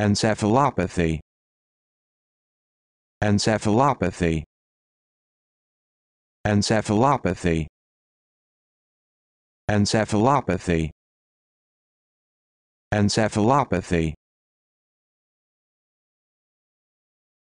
encephalopathy encephalopathy encephalopathy encephalopathy encephalopathy